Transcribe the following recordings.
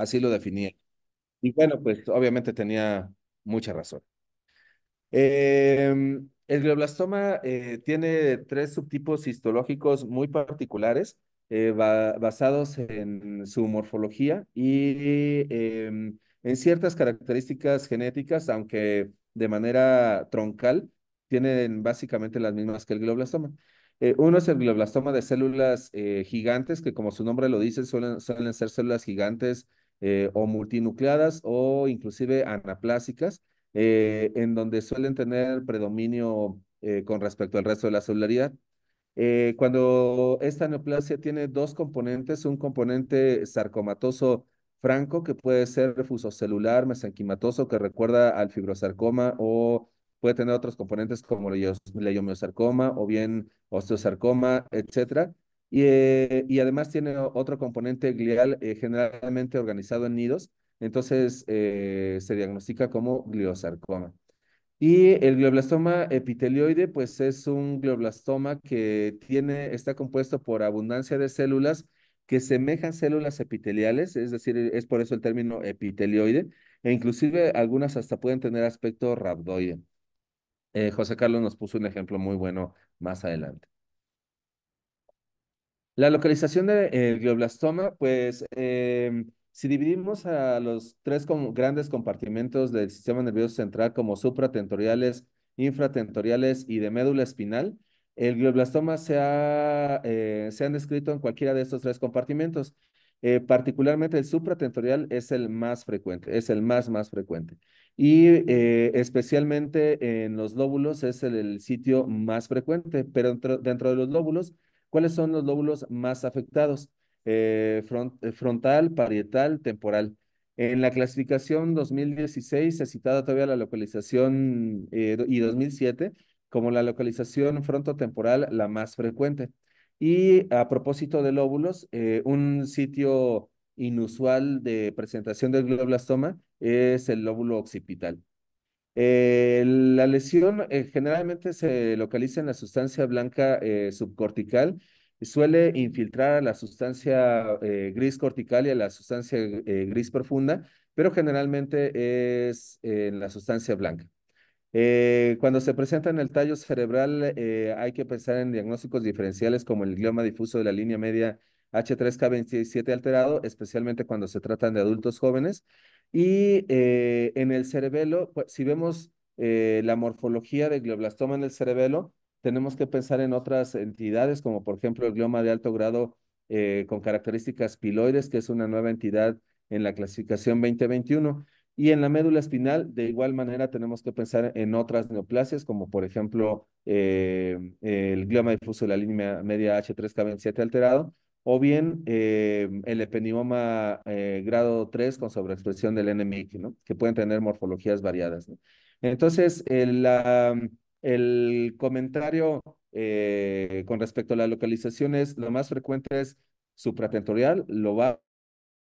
así lo definía. Y bueno, pues obviamente tenía mucha razón. Em, el glioblastoma eh, tiene tres subtipos histológicos muy particulares, eh, basados en su morfología y em, en ciertas características genéticas, aunque de manera troncal, tienen básicamente las mismas que el glioblastoma. Eh, uno es el glioblastoma de células gigantes, que como su nombre lo dice, suelen ser células gigantes eh, o multinucleadas o inclusive anaplásicas, eh, en donde suelen tener predominio eh, con respecto al resto de la celularidad. cuando esta neoplasia tiene dos componentes, un componente sarcomatoso franco, que puede ser fusocelular mesenquimatoso, que recuerda al fibrosarcoma o puede tener otros componentes como leiomiosarcoma o bien osteosarcoma, etcétera, eh, y, además tiene otro componente glial eh, generalmente organizado en nidos, entonces eh, se diagnostica como gliosarcoma. Y el glioblastoma epitelioide, pues es un glioblastoma que tiene, está compuesto por abundancia de células que semejan células epiteliales, es decir, e, es por eso el término epitelioide, e inclusive algunas hasta pueden tener aspecto rabdoide. José Carlos nos puso un ejemplo muy bueno más adelante. La localización del eh, glioblastoma, pues em, si dividimos a los tres grandes compartimentos del sistema nervioso central como supratentoriales, infratentoriales y de médula espinal, el glioblastoma se, ha, eh, han descrito en cualquiera de estos tres compartimentos. Eh, particularmente el supratentorial es el más frecuente, es el más, más frecuente. Y especialmente en los lóbulos es el, sitio más frecuente, pero dentro de los lóbulos ¿Cuáles son los lóbulos más afectados? Eh, eh, frontal, parietal, temporal. En la clasificación 2016 se citaba todavía la localización eh, y 2007 como la localización frontotemporal la más frecuente. Y a propósito de lóbulos, un sitio inusual de presentación del glioblastoma es el lóbulo occipital. Eh, la lesión eh, generalmente se localiza en la sustancia blanca eh, subcortical y suele infiltrar a la sustancia gris cortical y a la sustancia gris profunda, pero generalmente es en la sustancia blanca. cuando se presenta en el tallo cerebral, hay que pensar en diagnósticos diferenciales como el glioma difuso de la línea media H3K27 alterado, especialmente cuando se tratan de adultos jóvenes. Y eh, en el cerebelo, pues, si vemos eh, la morfología del glioblastoma en el cerebelo, tenemos que pensar en otras entidades, como por ejemplo el glioma de alto grado eh, con características piloides, que es una nueva entidad en la clasificación 2021. Y en la médula espinal, de igual manera, tenemos que pensar en otras neoplasias, como por ejemplo el glioma difuso de la línea media H3K27 alterado, o bien eh, el ependimoma eh, grado 3 con sobreexpresión del NMI, ¿no? que pueden tener morfologías variadas. Entonces, el, el comentario eh, con respecto a la localización es, lo más frecuente es supratentorial,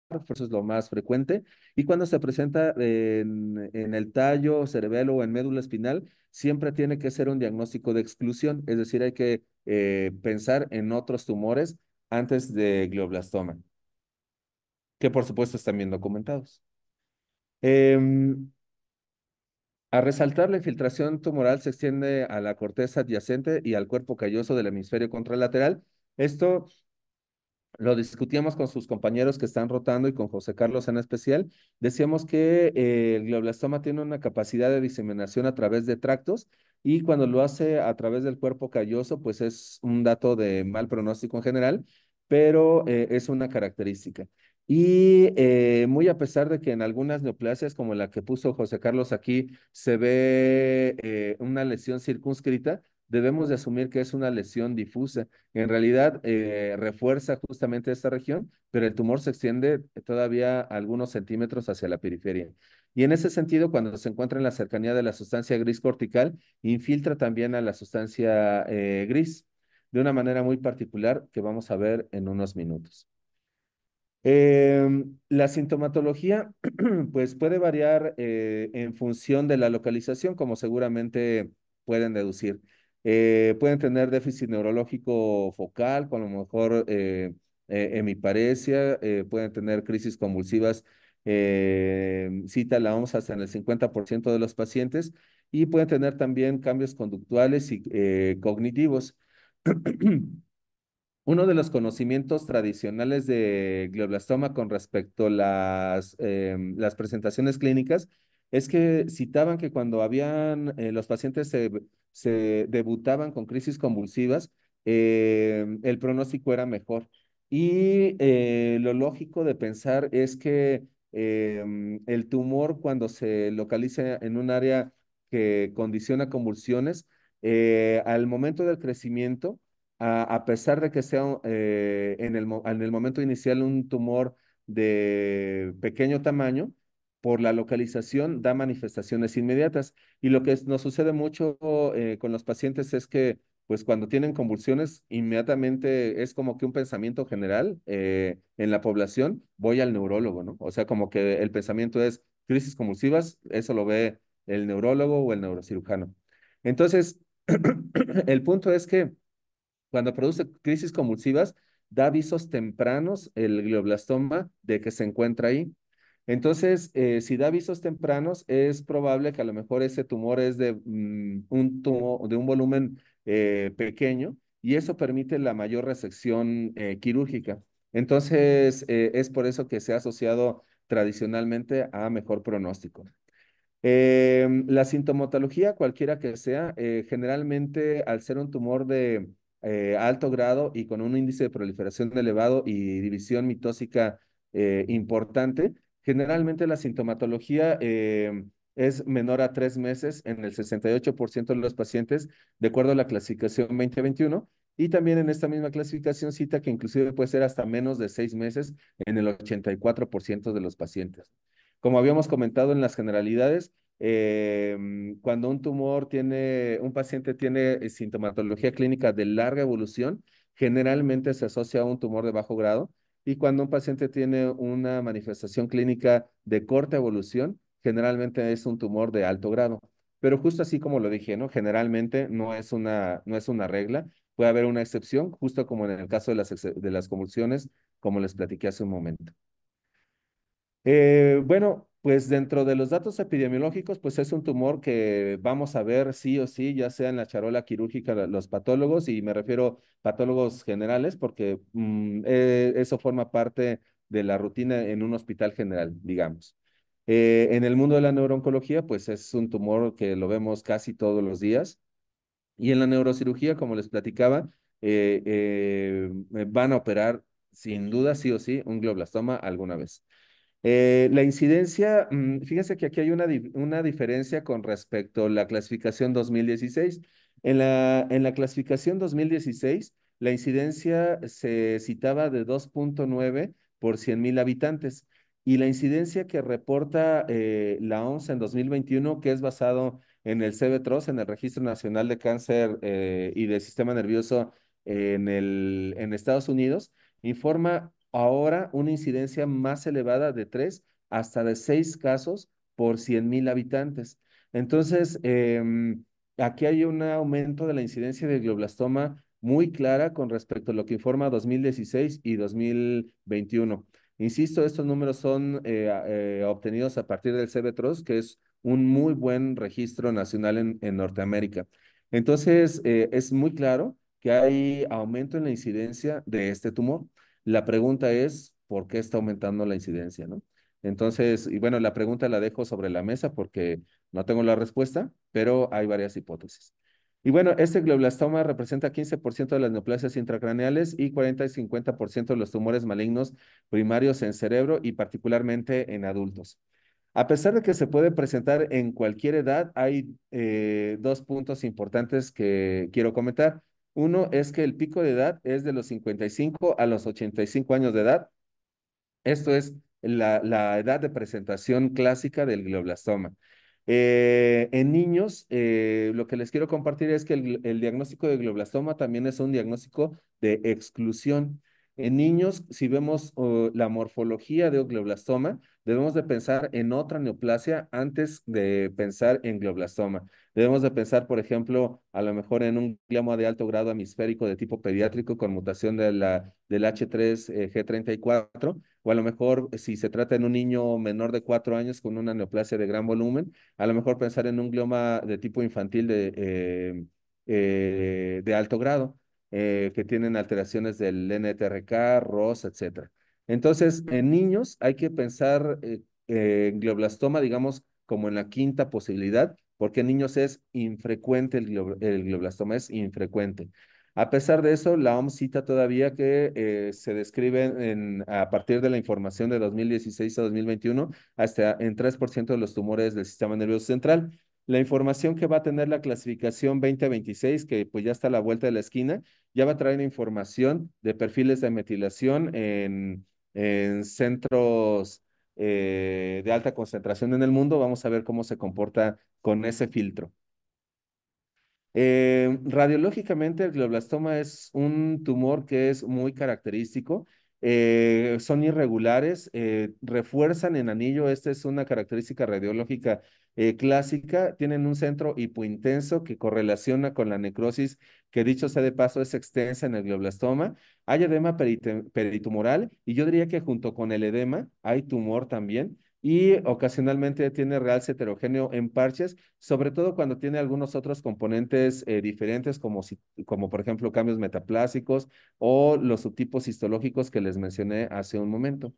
por eso es lo más frecuente, y cuando se presenta en, en el tallo, cerebelo o en médula espinal, siempre tiene que ser un diagnóstico de exclusión, es decir, hay que pensar en otros tumores antes de glioblastoma, que por supuesto están bien documentados. Em, a resaltar, la infiltración tumoral se extiende a la corteza adyacente y al cuerpo calloso del hemisferio contralateral. Esto lo discutíamos con sus compañeros que están rotando y con José Carlos en especial, decíamos que eh, el glioblastoma tiene una capacidad de diseminación a través de tractos y cuando lo hace a través del cuerpo calloso, pues es un dato de mal pronóstico en general, pero eh, es una característica. Y eh, muy a pesar de que en algunas neoplasias, como la que puso José Carlos aquí, se ve eh, una lesión circunscrita, debemos de asumir que es una lesión difusa. En realidad, refuerza justamente esta región, pero el tumor se extiende todavía algunos centímetros hacia la periferia. Y en ese sentido, cuando se encuentra en la cercanía de la sustancia gris cortical, infiltra también a la sustancia eh, gris de una manera muy particular que vamos a ver en unos minutos. Em, la sintomatología pues puede variar eh, en función de la localización, como seguramente pueden deducir. Eh, pueden tener déficit neurológico focal, con lo mejor hemiparesia, pueden tener crisis convulsivas eh, cita la OMS hasta en el 50% de los pacientes y pueden tener también cambios conductuales y eh, cognitivos. Uno de los conocimientos tradicionales de glioblastoma con respecto a las, em, las presentaciones clínicas es que citaban que cuando habían eh, los pacientes se, debutaban con crisis convulsivas, em, el pronóstico era mejor. Y lo lógico de pensar es que Em, el tumor cuando se localiza en un área que condiciona convulsiones, eh, al momento del crecimiento, a, pesar de que sea eh, en, el, en momento inicial un tumor de pequeño tamaño, por la localización da manifestaciones inmediatas. Y lo que nos sucede mucho eh, con los pacientes es que pues cuando tienen convulsiones, inmediatamente es como que un pensamiento general eh, en la población, voy al neurólogo, ¿no? O sea, como que el pensamiento es crisis convulsivas, eso lo ve el neurólogo o el neurocirujano. Entonces, el punto es que cuando produce crisis convulsivas, da avisos tempranos el glioblastoma de que se encuentra ahí. Entonces, eh, si da avisos tempranos, es probable que a lo mejor ese tumor es de, mm, un, de un volumen eh, pequeño y eso permite la mayor resección eh, quirúrgica. Entonces, eh, es por eso que se ha asociado tradicionalmente a mejor pronóstico. Em, la sintomatología, cualquiera que sea, generalmente al ser un tumor de alto grado y con un índice de proliferación elevado y división mitósica importante, generalmente la sintomatología em, es menor a tres meses en el 68% de los pacientes, de acuerdo a la clasificación 2021. Y también en esta misma clasificación cita que inclusive puede ser hasta menos de seis meses en el 84% de los pacientes. Como habíamos comentado en las generalidades, em, cuando un tumor tiene, un paciente tiene eh, sintomatología clínica de larga evolución, generalmente se asocia a un tumor de bajo grado. Y cuando un paciente tiene una manifestación clínica de corta evolución, generalmente es un tumor de alto grado. Pero justo así como lo dije, ¿no? Generalmente no es una, no es una regla, puede haber una excepción, justo como en el caso de las, de las convulsiones, como les platiqué hace un momento. Eh, bueno, pues dentro de los datos epidemiológicos, pues es un tumor que vamos a ver sí o sí, ya sea en la charola quirúrgica, los patólogos, y me refiero patólogos generales, porque mm, eh, eso forma parte de la rutina en un hospital general, digamos. Eh, en el mundo de la neurooncología, pues es un tumor que lo vemos casi todos los días. Y en la neurocirugía, como les platicaba, eh, eh, van a operar sin duda, sí o sí, un glioblastoma alguna vez. la incidencia, mm, fíjense que aquí hay una, una, diferencia con respecto a la clasificación 2016. En la, en la clasificación 2016, la incidencia se citaba de 2.9 por 100.000 mil habitantes y la incidencia que reporta eh, la OMS en 2021, que es basado en el CBTROS, en el Registro Nacional de Cáncer eh, y del Sistema Nervioso en, el, en Estados Unidos, informa ahora una incidencia más elevada de 3 hasta de 6 casos por 100 mil habitantes. Entonces, em, aquí hay un aumento de la incidencia de glioblastoma muy clara con respecto a lo que informa 2016 y 2021. Insisto, estos números son eh, eh, obtenidos a partir del CBTROS, que es un muy buen registro nacional en, Norteamérica. Entonces, eh, es muy claro que hay aumento en la incidencia de este tumor. La pregunta es, ¿por qué está aumentando la incidencia? Entonces, y bueno, la pregunta la dejo sobre la mesa porque no tengo la respuesta, pero hay varias hipótesis. Y bueno, este glioblastoma representa 15% de las neoplasias intracraneales y 40 y 50% de los tumores malignos primarios en cerebro y particularmente en adultos. A pesar de que se puede presentar en cualquier edad, hay eh, dos puntos importantes que quiero comentar. Uno es que el pico de edad es de los 55 a los 85 años de edad. Esto es la, la edad de presentación clásica del glioblastoma. Eh, en niños, eh, lo que les quiero compartir es que el, diagnóstico de glioblastoma también es un diagnóstico de exclusión. En niños, si vemos oh, la morfología de glioblastoma, debemos de pensar en otra neoplasia antes de pensar en glioblastoma. Debemos de pensar, por ejemplo, a lo mejor en un glioma de alto grado hemisférico de tipo pediátrico con mutación de la, del H3G34, eh, o a lo mejor eh, si se trata en un niño menor de 4 años con una neoplasia de gran volumen, a lo mejor pensar en un glioma de tipo infantil de, eh, de alto grado, que tienen alteraciones del NTRK, ROS, etcétera. Entonces, en niños hay que pensar eh, eh, en glioblastoma, digamos, como en la quinta posibilidad, porque en niños es infrecuente el, glioblastoma, es infrecuente. A pesar de eso, la OMS cita todavía que eh, se describe a partir de la información de 2016 a 2021 hasta en 3% de los tumores del sistema nervioso central. La información que va a tener la clasificación 2026, que pues ya está a la vuelta de la esquina, ya va a traer información de perfiles de metilación en en centros eh, de alta concentración en el mundo, vamos a ver cómo se comporta con ese filtro. Eh, radiológicamente, el glioblastoma es un tumor que es muy característico eh, son irregulares, eh, refuerzan en anillo, esta es una característica radiológica eh, clásica, tienen un centro hipointenso que correlaciona con la necrosis, que dicho sea de paso es extensa en el glioblastoma, hay edema peritumoral y yo diría que junto con el edema hay tumor también, y ocasionalmente tiene realce heterogéneo en parches, sobre todo cuando tiene algunos otros componentes eh, diferentes, como, como por ejemplo cambios metaplásicos o los subtipos histológicos que les mencioné hace un momento.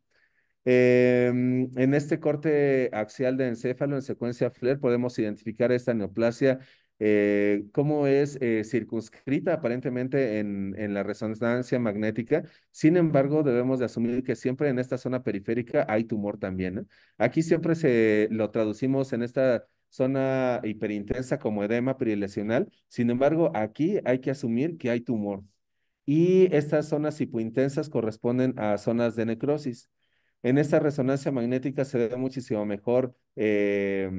Em, en este corte axial de encéfalo en secuencia FLER podemos identificar esta neoplasia eh, cómo es eh, circunscrita aparentemente en, en, la resonancia magnética. Sin embargo, debemos de asumir que siempre en esta zona periférica hay tumor también. Aquí siempre se lo traducimos en esta zona hiperintensa como edema perilesional. Sin embargo, aquí hay que asumir que hay tumor. Y estas zonas hipointensas corresponden a zonas de necrosis. En esta resonancia magnética se ve muchísimo mejor eh,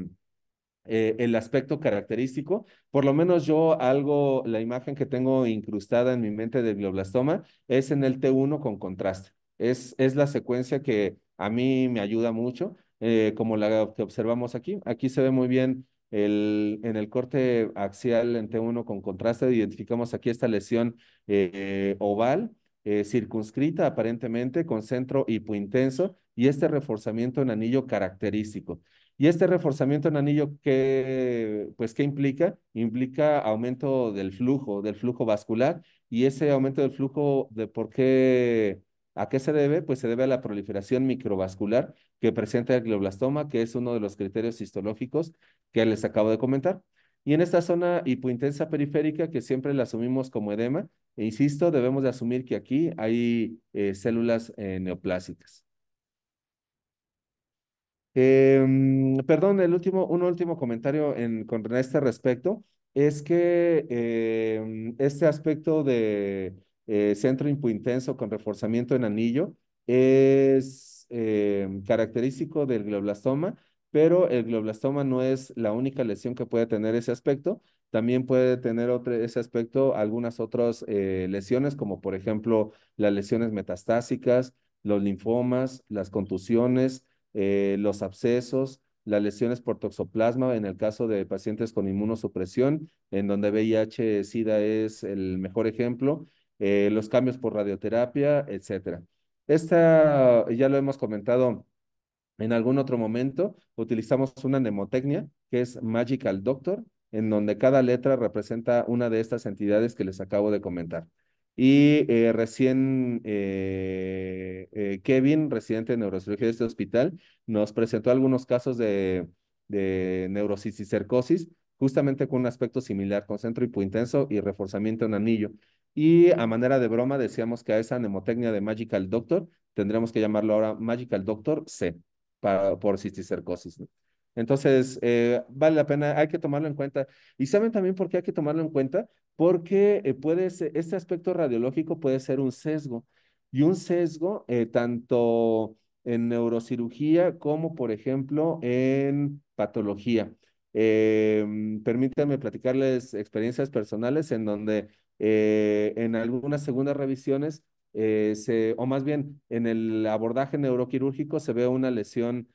eh, el aspecto característico. Por lo menos yo algo, la imagen que tengo incrustada en mi mente de glioblastoma es en el T1 con contraste. Es, la secuencia que a mí me ayuda mucho, eh, como la que observamos aquí. Aquí se ve muy bien en el corte axial en T1 con contraste, identificamos aquí esta lesión eh, oval, circunscrita aparentemente, con centro hipointenso y este reforzamiento en anillo característico. Y este reforzamiento en anillo, ¿qué, pues, ¿qué implica? Implica aumento del flujo, del flujo vascular, y ese aumento del flujo, de por qué, ¿a qué se debe? Pues se debe a la proliferación microvascular que presenta el glioblastoma, que es uno de los criterios histológicos que les acabo de comentar. Y en esta zona hipointensa periférica, que siempre la asumimos como edema, e insisto, debemos de asumir que aquí hay eh, células eh, neoplásicas. Em, perdón, el último, un último comentario en, con este respecto es que em, este aspecto de eh, centro intenso con reforzamiento en anillo es em, característico del glioblastoma, pero el glioblastoma no es la única lesión que puede tener ese aspecto. También puede tener ese aspecto algunas otras eh, lesiones, como por ejemplo las lesiones metastásicas, los linfomas, las contusiones, eh, los abscesos, las lesiones por toxoplasma en el caso de pacientes con inmunosupresión, en donde VIH-Sida es el mejor ejemplo, eh, los cambios por radioterapia, etc. Esta ya lo hemos comentado en algún otro momento, utilizamos una mnemotecnia que es Magical Doctor, en donde cada letra representa una de estas entidades que les acabo de comentar. Y eh, recién eh, eh, Kevin, residente de neurocirugía de este hospital, nos presentó algunos casos de, de neurocisticercosis, justamente con un aspecto similar, con centro hipointenso y reforzamiento en anillo. Y a manera de broma decíamos que a esa nemotecnia de Magical Doctor tendríamos que llamarlo ahora Magical Doctor C para, por cisticercosis. Entonces, vale la pena, hay que tomarlo en cuenta. Y saben también por qué hay que tomarlo en cuenta, porque eh, puede ser, este aspecto radiológico puede ser un sesgo y un sesgo eh, tanto en neurocirugía como, por ejemplo, en patología. Em, permítanme platicarles experiencias personales en donde eh, en algunas segundas revisiones, se, o más bien en el abordaje neuroquirúrgico, se ve una lesión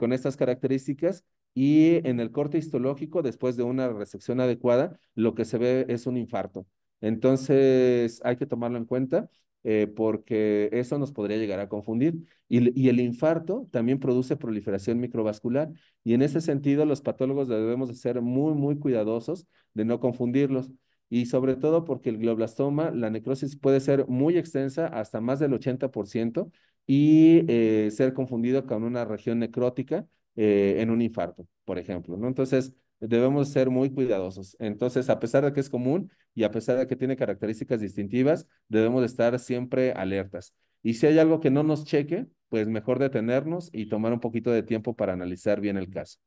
con estas características y en el corte histológico, después de una resección adecuada, lo que se ve es un infarto. Entonces hay que tomarlo en cuenta eh, porque eso nos podría llegar a confundir. Y, el infarto también produce proliferación microvascular y en ese sentido los patólogos debemos de ser muy, muy cuidadosos de no confundirlos. Y sobre todo porque el glioblastoma, la necrosis puede ser muy extensa, hasta más del 80%, y eh, ser confundido con una región necrótica eh, en un infarto, por ejemplo, ¿no? Entonces, debemos ser muy cuidadosos. Entonces, a pesar de que es común y a pesar de que tiene características distintivas, debemos estar siempre alertas. Y si hay algo que no nos cheque, pues mejor detenernos y tomar un poquito de tiempo para analizar bien el caso.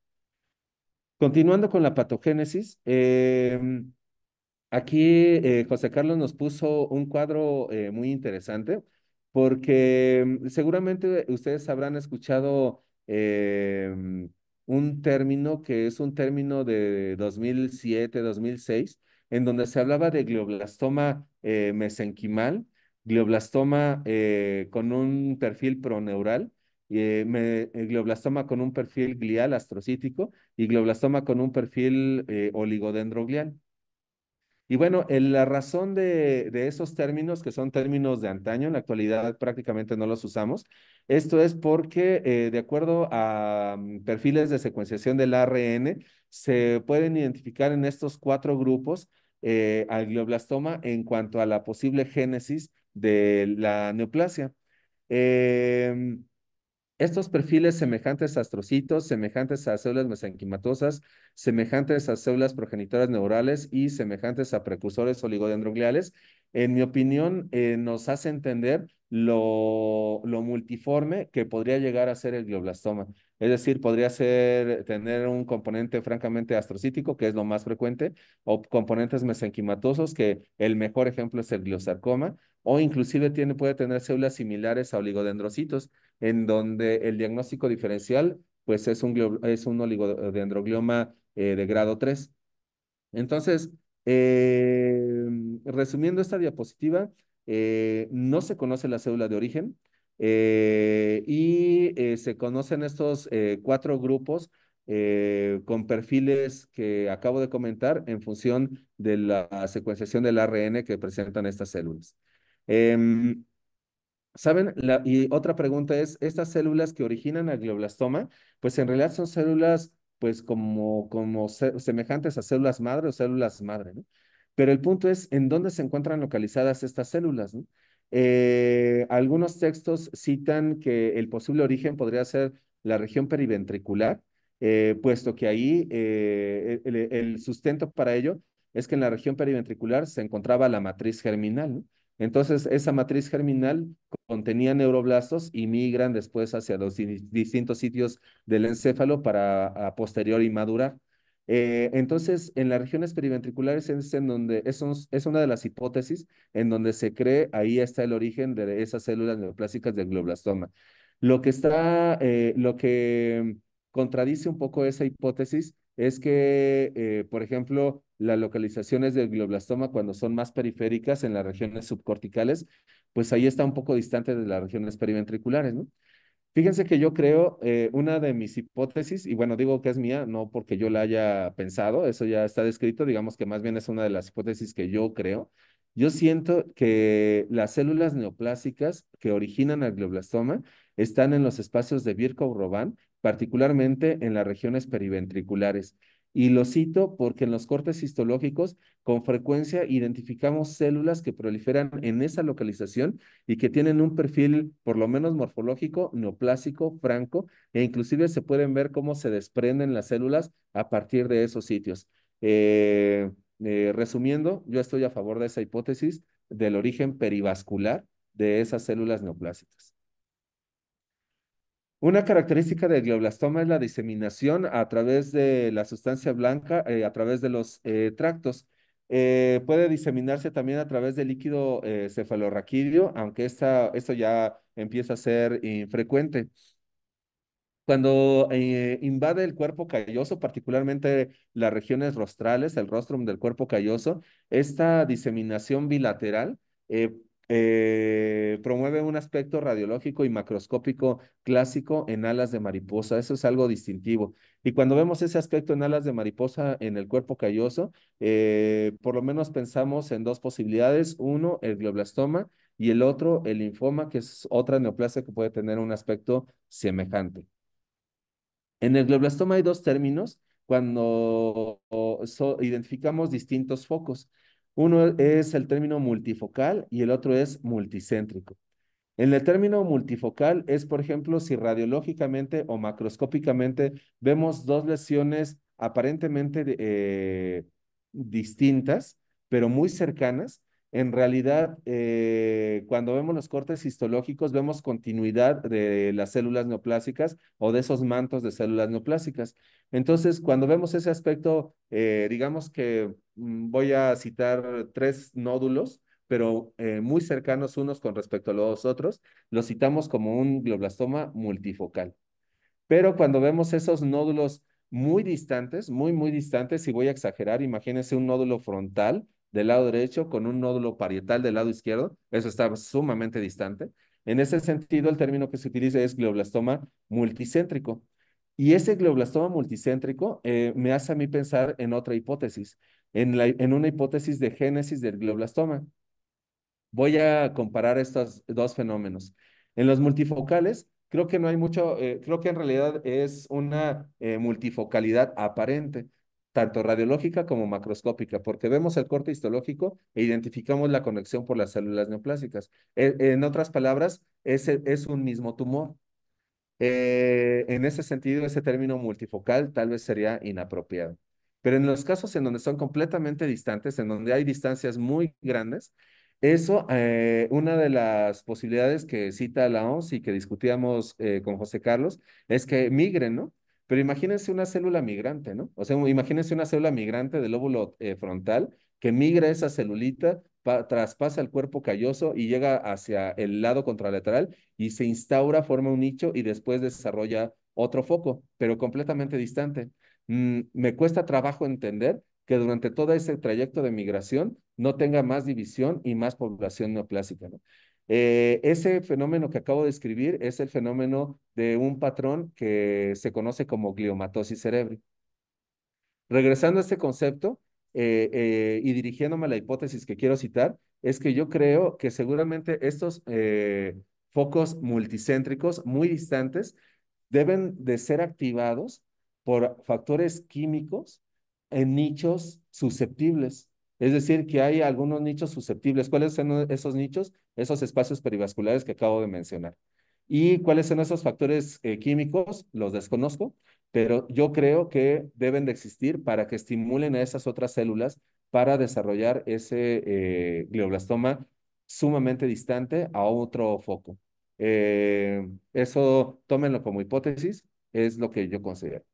Continuando con la patogénesis, em, aquí eh, José Carlos nos puso un cuadro eh, muy interesante porque mm, seguramente ustedes habrán escuchado Em, un término que es un término de 2007, 2006, en donde se hablaba de glioblastoma eh, mesenquimal, glioblastoma eh, con un perfil proneural, eh, glioblastoma con un perfil glial astrocítico y glioblastoma con un perfil oligodendroglial. Y bueno, la razón de, esos términos, que son términos de antaño, en la actualidad prácticamente no los usamos, esto es porque eh, de acuerdo a mm, perfiles de secuenciación del ARN, se pueden identificar en estos cuatro grupos eh, al glioblastoma en cuanto a la posible génesis de la neoplasia. Em, estos perfiles semejantes a astrocitos, semejantes a células mesenquimatosas, semejantes a células progenitoras neurales y semejantes a precursores oligodendrogliales, en mi opinión, eh, nos hace entender lo, lo, multiforme que podría llegar a ser el glioblastoma. Es decir, podría ser eh, tener un componente francamente astrocítico, que es lo más frecuente, o componentes mesenquimatosos, que el mejor ejemplo es el gliosarcoma, o inclusive tiene, puede tener células similares a oligodendrocitos, en donde el diagnóstico diferencial pues es un, es oligodendroglioma eh, de grado 3. Entonces, eh, resumiendo esta diapositiva, eh, no se conoce la célula de origen y se conocen estos cuatro grupos con perfiles que acabo de comentar en función de la secuenciación del ARN que presentan estas células. Em, ¿Saben? y otra pregunta es, estas células que originan el glioblastoma, pues en realidad son células pues como, como semejantes a células madre o células madre, ¿no? Pero el punto es en dónde se encuentran localizadas estas células, eh, algunos textos citan que el posible origen podría ser la región periventricular, eh, puesto que ahí eh, el, el, sustento para ello es que en la región periventricular se encontraba la matriz germinal, ¿no? Entonces, esa matriz germinal contenía neuroblastos y migran después hacia los distintos sitios del encéfalo para posterior y madurar. Eh, entonces, en las regiones periventriculares es, en donde, es una de las hipótesis en donde se cree, ahí está el origen de esas células neoplásicas del glioblastoma. Lo que está, eh, lo que contradice un poco esa hipótesis es que, eh, por ejemplo, las localizaciones del glioblastoma cuando son más periféricas en las regiones subcorticales, pues ahí está un poco distante de las regiones periventriculares, ¿no? Fíjense que yo creo, eh, una de mis hipótesis, y bueno, digo que es mía, no porque yo la haya pensado, eso ya está descrito, digamos que más bien es una de las hipótesis que yo creo. Yo siento que las células neoplásicas que originan el glioblastoma están en los espacios de virchow robán particularmente en las regiones periventriculares. Y lo cito porque en los cortes histológicos con frecuencia identificamos células que proliferan en esa localización y que tienen un perfil por lo menos morfológico, neoplásico, franco, e inclusive se pueden ver cómo se desprenden las células a partir de esos sitios. Eh, eh, resumiendo, yo estoy a favor de esa hipótesis del origen perivascular de esas células neoplásicas. Una característica del glioblastoma es la diseminación a través de la sustancia blanca, eh, a través de los eh, tractos. Eh, puede diseminarse también a través del líquido cefalorraquídeo, aunque esta, esto ya empieza a ser infrecuente. Cuando invade el cuerpo calloso, particularmente las regiones rostrales, el rostrum del cuerpo calloso, esta diseminación bilateral eh, promueve un aspecto radiológico y macroscópico clásico en alas de mariposa. Eso es algo distintivo. Y cuando vemos ese aspecto en alas de mariposa en el cuerpo calloso, eh, por lo menos pensamos en dos posibilidades. Uno, el glioblastoma y el otro, el linfoma, que es otra neoplasia que puede tener un aspecto semejante. En el glioblastoma hay dos términos cuando identificamos distintos focos. Uno es el término multifocal y el otro es multicéntrico. En el término multifocal es, por ejemplo, si radiológicamente o macroscópicamente vemos dos lesiones aparentemente eh, distintas, pero muy cercanas, en realidad, eh, cuando vemos los cortes histológicos, vemos continuidad de las células neoplásicas o de esos mantos de células neoplásicas. Entonces, cuando vemos ese aspecto, eh, digamos que mm, voy a citar tres nódulos, pero eh, muy cercanos unos con respecto a los otros, los citamos como un globlastoma multifocal. Pero cuando vemos esos nódulos muy distantes, muy, muy distantes, y voy a exagerar, imagínense un nódulo frontal, del lado derecho con un nódulo parietal del lado izquierdo. Eso está sumamente distante. En ese sentido, el término que se utiliza es glioblastoma multicéntrico. Y ese glioblastoma multicéntrico eh, me hace a mí pensar en otra hipótesis, en, la, en una hipótesis de génesis del glioblastoma. Voy a comparar estos dos fenómenos. En los multifocales, creo que no hay mucho, eh, creo que en realidad es una eh, multifocalidad aparente tanto radiológica como macroscópica, porque vemos el corte histológico e identificamos la conexión por las células neoplásicas. E, en otras palabras, es, es un mismo tumor. Eh, en ese sentido, ese término multifocal tal vez sería inapropiado. Pero en los casos en donde son completamente distantes, en donde hay distancias muy grandes, eso, eh, una de las posibilidades que cita la OMS y que discutíamos eh, con José Carlos, es que migren, ¿no? Pero imagínense una célula migrante, ¿no? O sea, imagínense una célula migrante del lóbulo eh, frontal que migra esa celulita, traspasa el cuerpo calloso y llega hacia el lado contralateral y se instaura, forma un nicho y después desarrolla otro foco, pero completamente distante. Mm, me cuesta trabajo entender que durante todo ese trayecto de migración no tenga más división y más población neoplásica. ¿no? Eh, ese fenómeno que acabo de describir es el fenómeno de un patrón que se conoce como gliomatosis cerebral. Regresando a este concepto eh, eh, y dirigiéndome a la hipótesis que quiero citar, es que yo creo que seguramente estos focos multicéntricos muy distantes deben de ser activados por factores químicos en nichos susceptibles. Es decir, que hay algunos nichos susceptibles. ¿Cuáles son esos nichos? Esos espacios perivasculares que acabo de mencionar. ¿Y cuáles son esos factores eh, químicos? Los desconozco, pero yo creo que deben de existir para que estimulen a esas otras células para desarrollar ese eh, glioblastoma sumamente distante a otro foco. Eh, eso tómenlo como hipótesis, es lo que yo considero.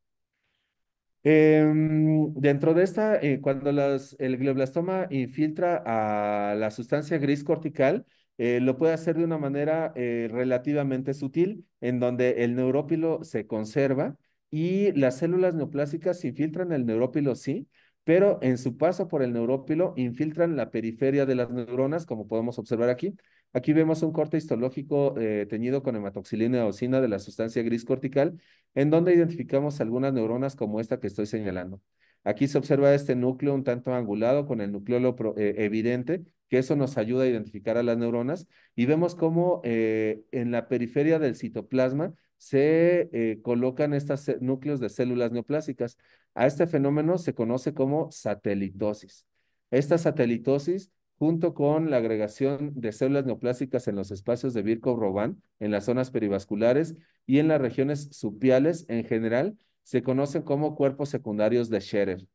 Em, dentro de esta, eh, cuando el glioblastoma infiltra a la sustancia gris cortical, eh, lo puede hacer de una manera eh, relativamente sutil, en donde el neurópilo se conserva y las células neoplásicas infiltran el neurópilo, sí, pero en su paso por el neurópilo infiltran la periferia de las neuronas, como podemos observar aquí. Aquí vemos un corte histológico eh, teñido con hematoxilina eosina de la sustancia gris cortical, en donde identificamos algunas neuronas como esta que estoy señalando. Aquí se observa este núcleo un tanto angulado con el nucleolo eh, evidente, que eso nos ayuda a identificar a las neuronas, y vemos cómo eh, en la periferia del citoplasma se eh, colocan estos núcleos de células neoplásicas. A este fenómeno se conoce como satelitosis. Esta satelitosis, junto con la agregación de células neoplásicas en los espacios de virchow robán, en las zonas perivasculares y en las regiones supiales en general, se conocen como cuerpos secundarios de Scherer.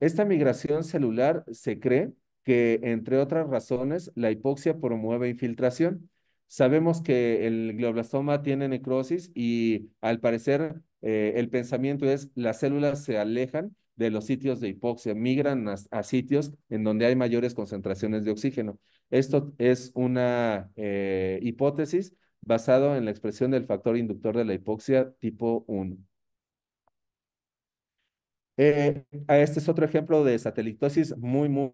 Esta migración celular se cree que, entre otras razones, la hipoxia promueve infiltración. Sabemos que el glioblastoma tiene necrosis y al parecer eh, el pensamiento es las células se alejan de los sitios de hipoxia, migran a, sitios en donde hay mayores concentraciones de oxígeno. Esto es una eh, hipótesis basado en la expresión del factor inductor de la hipoxia tipo 1. Eh, este es otro ejemplo de satelitosis muy, muy,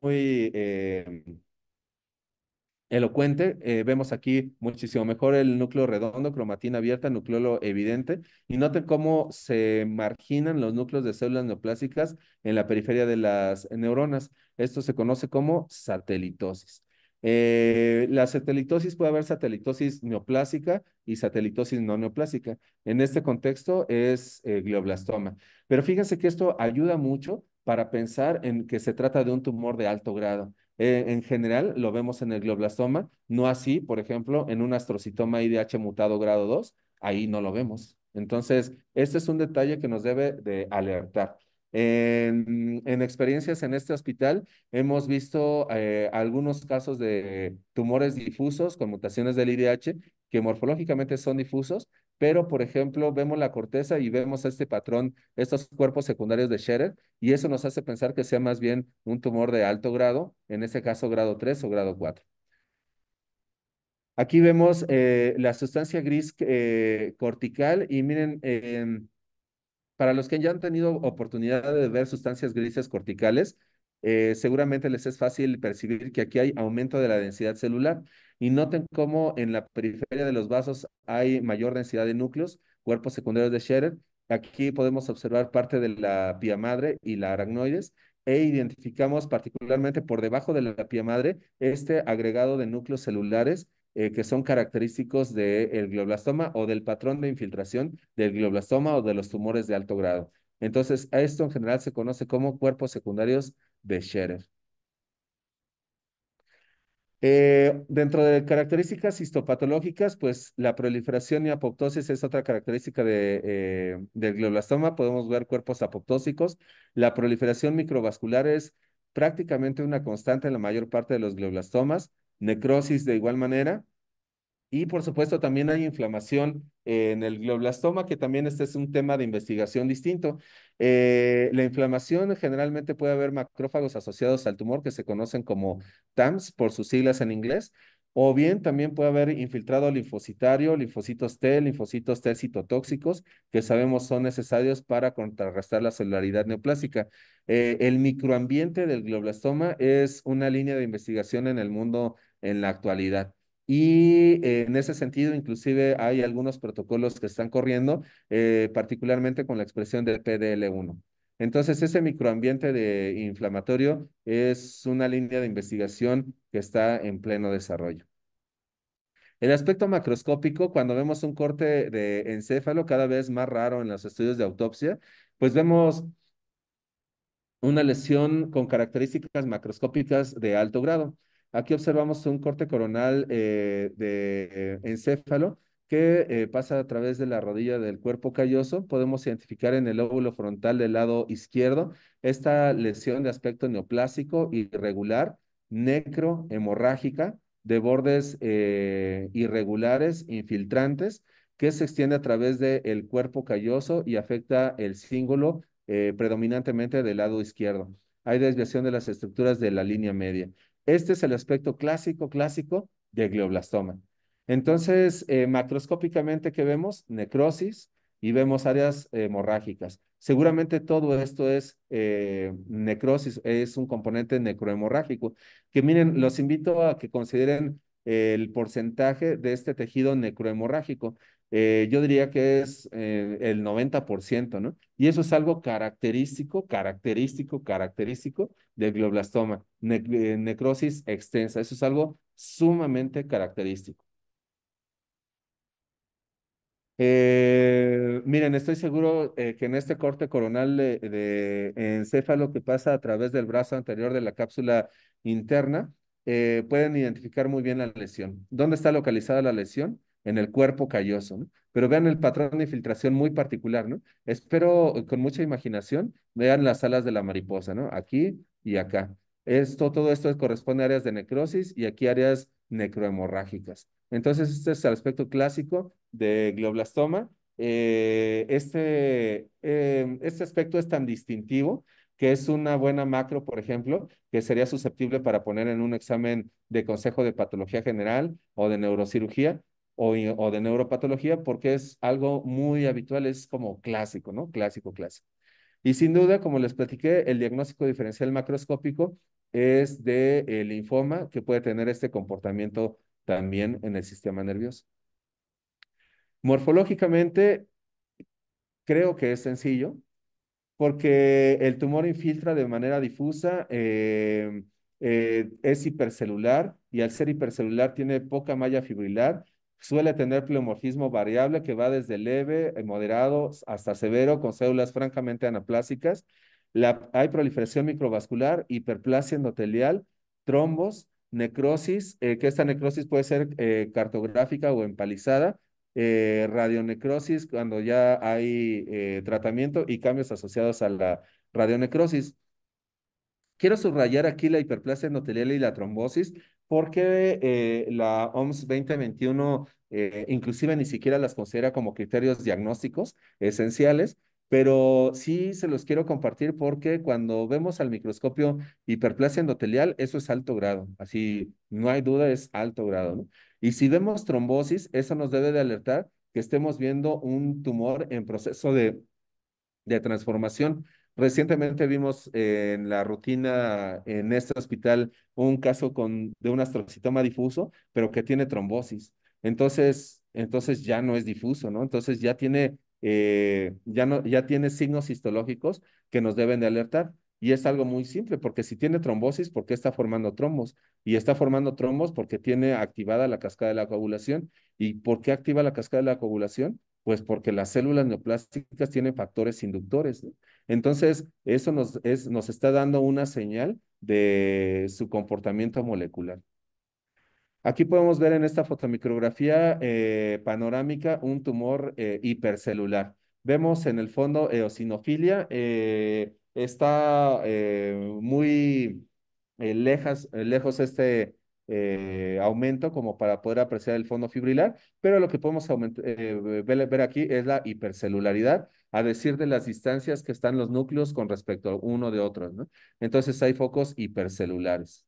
elocuente. Eh, vemos aquí muchísimo mejor el núcleo redondo, cromatina abierta, nucleolo evidente. Y noten cómo se marginan los núcleos de células neoplásicas en la periferia de las neuronas. Esto se conoce como satelitosis. Eh, la satelitosis puede haber satelitosis neoplásica y satelitosis no neoplásica. En este contexto es eh, glioblastoma. Pero fíjense que esto ayuda mucho para pensar en que se trata de un tumor de alto grado. Eh, en general lo vemos en el glioblastoma, no así, por ejemplo, en un astrocitoma IDH mutado grado 2, ahí no lo vemos. Entonces, este es un detalle que nos debe de alertar. En, experiencias en este hospital hemos visto eh, algunos casos de tumores difusos con mutaciones del IDH que morfológicamente son difusos, pero por ejemplo vemos la corteza y vemos este patrón, estos cuerpos secundarios de Scherer, y eso nos hace pensar que sea más bien un tumor de alto grado, en este caso grado 3 o grado 4. Aquí vemos eh, la sustancia gris eh, cortical y miren, eh, para los que ya han tenido oportunidad de ver sustancias grises corticales, seguramente les es fácil percibir que aquí hay aumento de la densidad celular. Y noten cómo en la periferia de los vasos hay mayor densidad de núcleos, cuerpos secundarios de Scherer. Aquí podemos observar parte de la pía madre y la aracnoides e identificamos particularmente por debajo de la pía madre este agregado de núcleos celulares eh, que son característicos del el glioblastoma o del patrón de infiltración del glioblastoma o de los tumores de alto grado. Entonces, a esto en general se conoce como cuerpos secundarios de Scherer. Eh, dentro de características histopatológicas, pues la proliferación y apoptosis es otra característica eh, del glioblastoma. Podemos ver cuerpos apoptósicos. La proliferación microvascular es prácticamente una constante en la mayor parte de los glioblastomas. Necrosis de igual manera. Y por supuesto también hay inflamación en el glioblastoma, que también este es un tema de investigación distinto. Eh, la inflamación generalmente puede haber macrófagos asociados al tumor que se conocen como TAMS por sus siglas en inglés, o bien también puede haber infiltrado linfocitario, linfocitos T, linfocitos T citotóxicos, que sabemos son necesarios para contrarrestar la celularidad neoplásica. Eh, el microambiente del glioblastoma es una línea de investigación en el mundo en la actualidad. Y eh, en ese sentido, inclusive hay algunos protocolos que están corriendo, eh, particularmente con la expresión de PDL1. Entonces, ese microambiente de inflamatorio es una línea de investigación que está en pleno desarrollo. El aspecto macroscópico, cuando vemos un corte de encéfalo cada vez más raro en los estudios de autopsia, pues vemos una lesión con características macroscópicas de alto grado. Aquí observamos un corte coronal eh, de encéfalo que eh, pasa a través de la rodilla del cuerpo calloso. Podemos identificar en el óvulo frontal del lado izquierdo esta lesión de aspecto neoplásico irregular, necrohemorrágica, de bordes eh, irregulares, infiltrantes, que se extiende a través del cuerpo calloso y afecta el cíngulo predominantemente del lado izquierdo. Hay desviación de las estructuras de la línea media. Este es el aspecto clásico, clásico de glioblastoma. Entonces, eh, macroscópicamente, ¿qué vemos? Necrosis y vemos áreas eh, hemorrágicas. Seguramente todo esto es eh, necrosis, es un componente necrohemorrágico. Que miren, los invito a que consideren el porcentaje de este tejido necrohemorrágico. Eh, yo diría que es eh, el 90%, ¿no? Y eso es algo característico, característico, característico del glioblastoma, eh, necrosis extensa. Eso es algo sumamente característico. miren, estoy seguro que en este corte coronal de, de encéfalo que pasa a través del brazo anterior de la cápsula interna, eh, pueden identificar muy bien la lesión. ¿Dónde está localizada la lesión? En el cuerpo calloso, Pero vean el patrón de infiltración muy particular, ¿no? Espero con mucha imaginación vean las alas de la mariposa, ¿no? Aquí y acá. Esto, todo esto corresponde a áreas de necrosis y aquí áreas necrohemorrágicas. Entonces, este es el aspecto clásico de glioblastoma. Eh, este, eh, este aspecto es tan distintivo que es una buena macro, por ejemplo, que sería susceptible para poner en un examen de consejo de patología general o de neurocirugía o, de neuropatología, porque es algo muy habitual, es como clásico, ¿no? Clásico, clásico. Y sin duda, como les platiqué, el diagnóstico diferencial macroscópico es de eh, linfoma que puede tener este comportamiento también en el sistema nervioso. Morfológicamente, creo que es sencillo porque el tumor infiltra de manera difusa, eh, eh, es hipercelular y al ser hipercelular tiene poca malla fibrilar, suele tener pleomorfismo variable que va desde leve, eh, moderado hasta severo con células francamente anaplásicas. hay proliferación microvascular, hiperplasia endotelial, trombos, necrosis, que esta necrosis puede ser cartográfica o empalizada eh, radionecrosis cuando ya hay eh, tratamiento y cambios asociados a la radionecrosis. Quiero subrayar aquí la hiperplasia endotelial y la trombosis porque eh, la OMS 2021 inclusive ni siquiera las considera como criterios diagnósticos esenciales pero sí se los quiero compartir porque cuando vemos al microscopio hiperplasia endotelial, eso es alto grado, así no hay duda, es alto grado. Y si vemos trombosis, eso nos debe de alertar que estemos viendo un tumor en proceso de, de transformación. Recientemente vimos eh, en la rutina en este hospital un caso con, de un astrocitoma difuso, pero que tiene trombosis. Entonces, entonces ya no es difuso, ¿no? Entonces ya tiene eh, ya, ya tiene signos histológicos que nos deben de alertar. Y es algo muy simple, porque si tiene trombosis, porque está formando trombos? Y está formando trombos porque tiene activada la cascada de la coagulación. ¿Y por qué activa la cascada de la coagulación? Pues porque las células neoplásticas tienen factores inductores. Entonces, eso nos, es, nos está dando una señal de su comportamiento molecular. Aquí podemos ver en esta fotomicrografía eh, panorámica un tumor eh, hipercelular. Vemos en el fondo eosinofilia, eh, está muy lejos este aumento como para poder apreciar el fondo fibrilar, pero lo que podemos ver, aquí es la hipercelularidad, a decir de las distancias que están los núcleos con respecto a uno de otros. Entonces hay focos hipercelulares.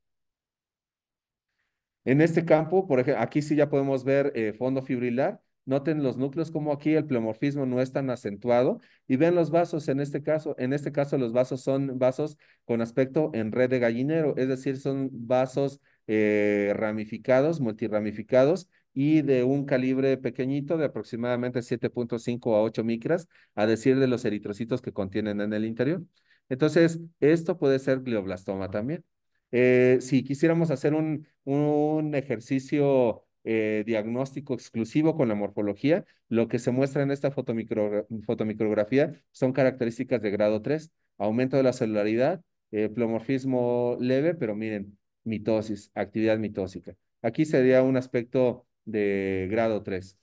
En este campo, por ejemplo, aquí sí ya podemos ver eh, fondo fibrilar. Noten los núcleos como aquí el pleomorfismo no es tan acentuado y ven los vasos en este caso. En este caso los vasos son vasos con aspecto en red de gallinero, es decir, son vasos eh, ramificados, multiramificados y de un calibre pequeñito de aproximadamente 7.5 a 8 micras, a decir de los eritrocitos que contienen en el interior. Entonces, esto puede ser glioblastoma también. Eh, si quisiéramos hacer un, ejercicio eh, diagnóstico exclusivo con la morfología, lo que se muestra en esta fotomicrografía son características de grado 3, aumento de la celularidad, plomorfismo eh, pleomorfismo leve, pero miren, mitosis, actividad mitósica. Aquí sería un aspecto de grado 3.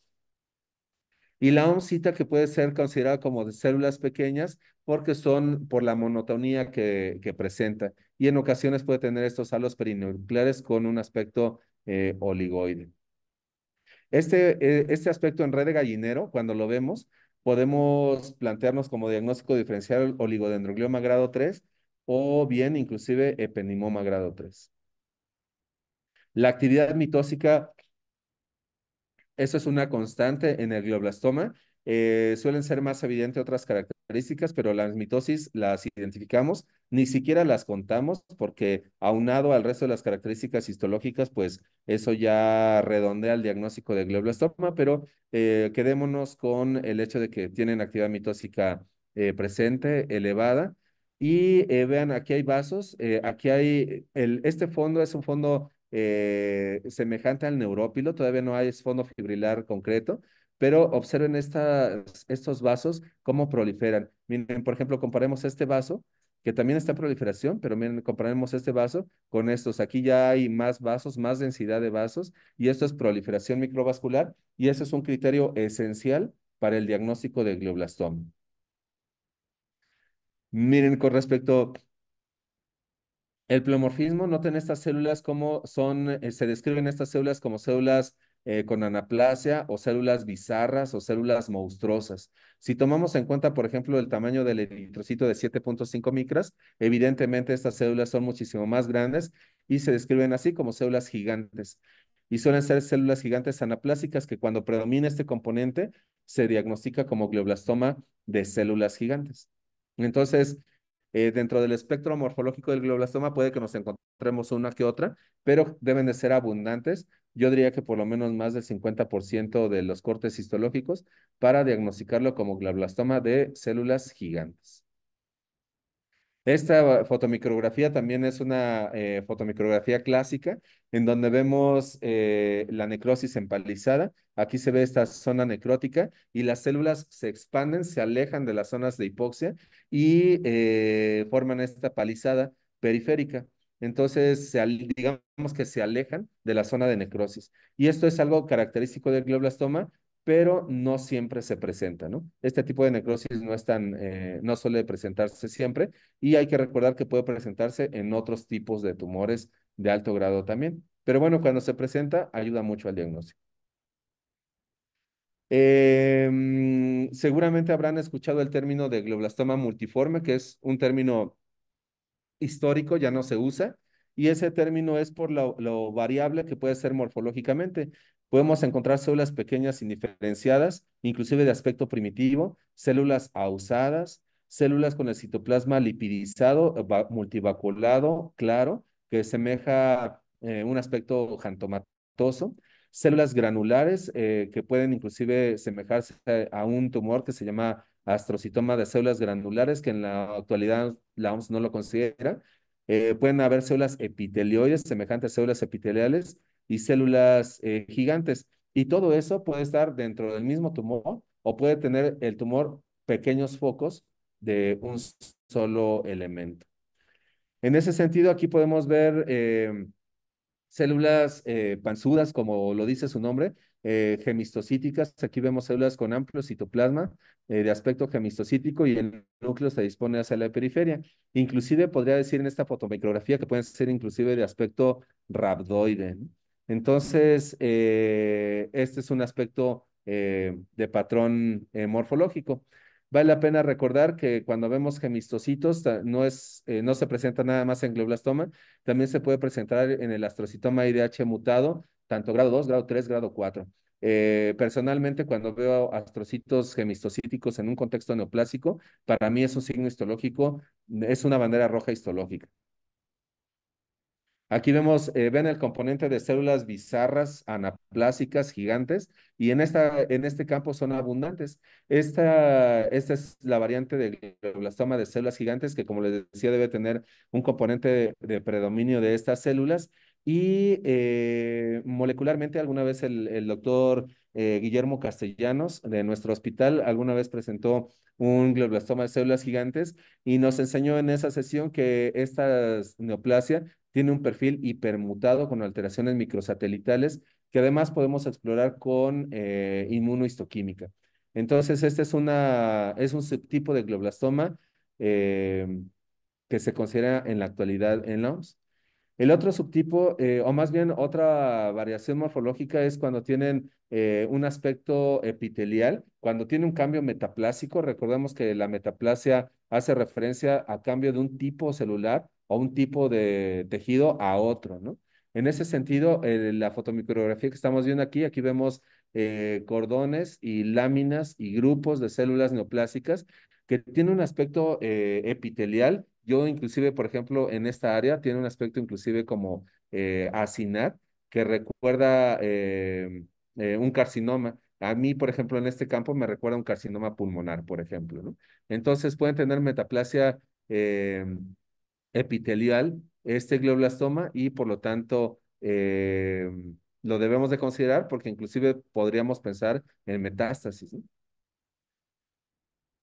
Y la OMS que puede ser considerada como de células pequeñas porque son por la monotonía que, que presenta y en ocasiones puede tener estos halos perinucleares con un aspecto eh, oligoide. Este, eh, este aspecto en red de gallinero, cuando lo vemos, podemos plantearnos como diagnóstico diferencial oligodendroglioma grado 3 o bien inclusive epenimoma grado 3. La actividad mitósica, eso es una constante en el glioblastoma. Eh, suelen ser más evidentes otras características características, pero las mitosis las identificamos, ni siquiera las contamos porque aunado al resto de las características histológicas, pues eso ya redondea el diagnóstico de glioblastoma, pero eh, quedémonos con el hecho de que tienen actividad mitósica eh, presente, elevada. Y eh, vean, aquí hay vasos, aquí hay, el, este fondo es un fondo semejante al neurópilo, todavía no hay fondo fibrilar concreto, pero observen estos vasos, cómo proliferan. Miren, por ejemplo, comparemos este vaso, que también está en proliferación, pero miren, comparemos este vaso con estos. Aquí ya hay más vasos, más densidad de vasos, y esto es proliferación microvascular, y ese es un criterio esencial para el diagnóstico de glioblastoma. Miren, con respecto al pleomorfismo, noten estas células como son, eh, se describen estas células como células eh, con anaplasia o células bizarras o células monstruosas. Si tomamos en cuenta, por ejemplo, el tamaño del eritrocito de 7.5 micras, evidentemente estas células son muchísimo más grandes y se describen así como células gigantes. Y suelen ser células gigantes anaplásicas que cuando predomina este componente se diagnostica como glioblastoma de células gigantes. Entonces, eh, dentro del espectro morfológico del globlastoma puede que nos encontremos una que otra, pero deben de ser abundantes. Yo diría que por lo menos más del 50% de los cortes histológicos para diagnosticarlo como globlastoma de células gigantes. Esta fotomicrografía también es una eh, fotomicrografía clásica en donde vemos eh, la necrosis empalizada. Aquí se ve esta zona necrótica y las células se expanden, se alejan de las zonas de hipoxia y eh, forman esta palizada periférica. Entonces, digamos que se alejan de la zona de necrosis. Y esto es algo característico del glioblastoma pero no siempre se presenta, ¿no? Este tipo de necrosis no, es tan, eh, no suele presentarse siempre y hay que recordar que puede presentarse en otros tipos de tumores de alto grado también. Pero bueno, cuando se presenta, ayuda mucho al diagnóstico. Em, seguramente habrán escuchado el término de globlastoma multiforme, que es un término histórico, ya no se usa, y ese término es por lo variable que puede ser morfológicamente. Podemos encontrar células pequeñas indiferenciadas, inclusive de aspecto primitivo, células ausadas, células con el citoplasma lipidizado, eh, multivaculado, claro, que semeja eh, un aspecto jantomatoso, células granulares eh, que pueden inclusive semejarse a un tumor que se llama astrocitoma de células granulares, que en la actualidad la OMS no lo considera. pueden haber células epitelioides, semejantes a células epiteliales, y células eh, gigantes. Y todo eso puede estar dentro del mismo tumor o puede tener el tumor pequeños focos de un solo elemento. En ese sentido, aquí podemos ver eh, células eh, panzudas, como lo dice su nombre, eh, gemistocíticas. Aquí vemos células con amplio citoplasma de aspecto gemistocítico y el núcleo se dispone hacia la periferia. Inclusive podría decir en esta fotomicrografía que pueden ser inclusive de aspecto rhabdoide, entonces, eh, este es un aspecto eh, de patrón eh, morfológico. Vale la pena recordar que cuando vemos gemistocitos no, no se presenta nada más en glioblastoma, también se puede presentar en el astrocitoma IDH mutado, tanto grado 2, grado 3, grado 4. personalmente, cuando veo astrocitos gemistocíticos en un contexto neoplásico, para mí es un signo histológico, es una bandera roja histológica. Aquí vemos, eh, ven el componente de células bizarras, anaplásicas, gigantes, y en, esta, en este campo son abundantes. Esta, esta es la variante de glioblastoma de células gigantes, que como les decía, debe tener un componente de, predominio de estas células. Y eh, molecularmente, alguna vez el, doctor eh, Guillermo Castellanos de nuestro hospital alguna vez presentó un glioblastoma de células gigantes y nos enseñó en esa sesión que esta neoplasia tiene un perfil hipermutado con alteraciones microsatelitales que además podemos explorar con eh, inmunohistoquímica. Entonces, este es, una, es un subtipo de glioblastoma eh, que se considera en la actualidad en la El otro subtipo, eh, o más bien otra variación morfológica, es cuando tienen un aspecto epitelial, cuando tiene un cambio metaplásico. Recordemos que la metaplasia hace referencia a cambio de un tipo celular o un tipo de tejido a otro, ¿no? En ese sentido, eh, la fotomicrografía que estamos viendo aquí, aquí vemos eh, cordones y láminas y grupos de células neoplásicas que tienen un aspecto eh, epitelial. Yo inclusive, por ejemplo, en esta área tiene un aspecto inclusive como asinat, que recuerda un carcinoma. A mí, por ejemplo, en este campo me recuerda un carcinoma pulmonar, por ejemplo. ¿no? Entonces pueden tener metaplasia epitelial este glioblastoma y por lo tanto eh, lo debemos de considerar porque inclusive podríamos pensar en metástasis.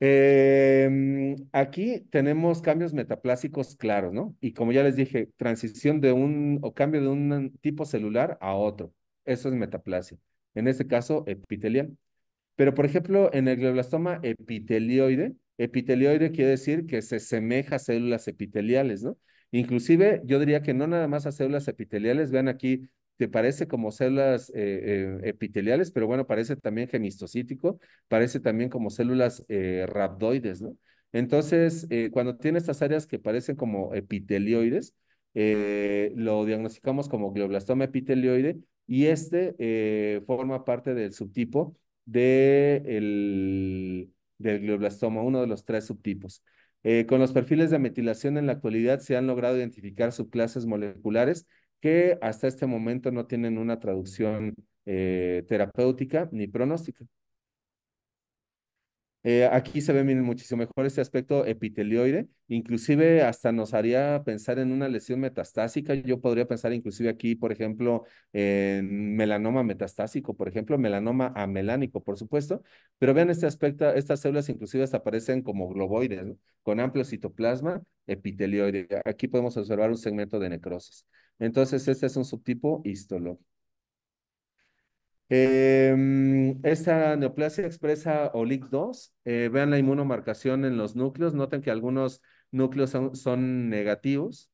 Em, aquí tenemos cambios metaplásicos claros, ¿no? Y como ya les dije, transición de un o cambio de un tipo celular a otro. Eso es metaplasia. En este caso, epitelial. Pero, por ejemplo, en el glioblastoma epitelioide, Epitelioide quiere decir que se semeja a células epiteliales, ¿no? Inclusive yo diría que no nada más a células epiteliales, vean aquí, te parece como células eh, eh, epiteliales, pero bueno, parece también gemistocítico, parece también como células eh, ¿no? Entonces, eh, cuando tiene estas áreas que parecen como epitelioides, lo diagnosticamos como glioblastoma epitelioide y este forma parte del subtipo de el del glioblastoma, uno de los tres subtipos. Eh, con los perfiles de metilación en la actualidad se han logrado identificar subclases moleculares que hasta este momento no tienen una traducción eh, terapéutica ni pronóstica. Eh, aquí se ve muchísimo mejor este aspecto epitelioide, inclusive hasta nos haría pensar en una lesión metastásica, yo podría pensar inclusive aquí, por ejemplo, en melanoma metastásico, por ejemplo, melanoma amelánico, por supuesto, pero vean este aspecto, estas células inclusive hasta aparecen como globoides, con amplio citoplasma epitelioide. Aquí podemos observar un segmento de necrosis. Entonces, este es un subtipo histológico. Em, esta neoplasia expresa olig 2 eh, vean la inmunomarcación en los núcleos. Noten que algunos núcleos son, negativos.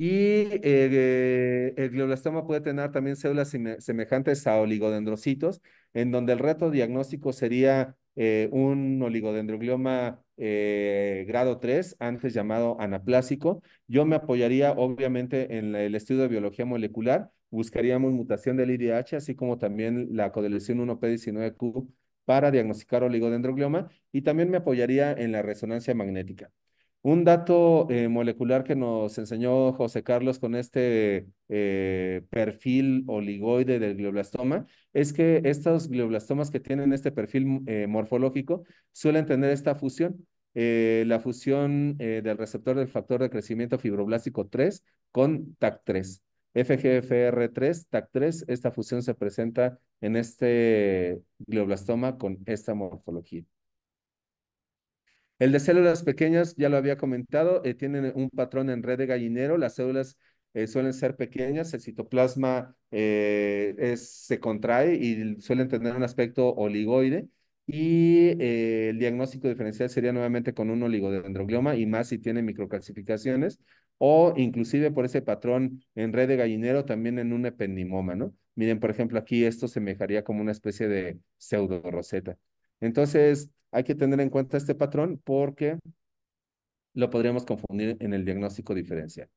Y eh, el glioblastoma puede tener también células semejantes a oligodendrocitos, en donde el reto diagnóstico sería eh, un oligodendroglioma grado 3, antes llamado anaplásico. Yo me apoyaría obviamente en el estudio de biología molecular buscaríamos mutación del IDH, así como también la codeleción 1P19Q para diagnosticar oligodendroglioma y también me apoyaría en la resonancia magnética. Un dato eh, molecular que nos enseñó José Carlos con este eh, perfil oligoide del glioblastoma es que estos glioblastomas que tienen este perfil eh, morfológico suelen tener esta fusión, la fusión del receptor del factor de crecimiento fibroblástico 3 con TAC3. FGFR3, TAC3, esta fusión se presenta en este glioblastoma con esta morfología. El de células pequeñas, ya lo había comentado, eh, tienen un patrón en red de gallinero. Las células eh, suelen ser pequeñas, el citoplasma eh, se contrae y suelen tener un aspecto oligoide. Y el diagnóstico diferencial sería nuevamente con un oligodendroglioma y más si tiene microcalcificaciones o inclusive por ese patrón en red de gallinero también en un ependimoma, ¿no? Miren, por ejemplo, aquí esto semejaría como una especie de pseudo roseta. Entonces, hay que tener en cuenta este patrón porque lo podríamos confundir en el diagnóstico diferencial.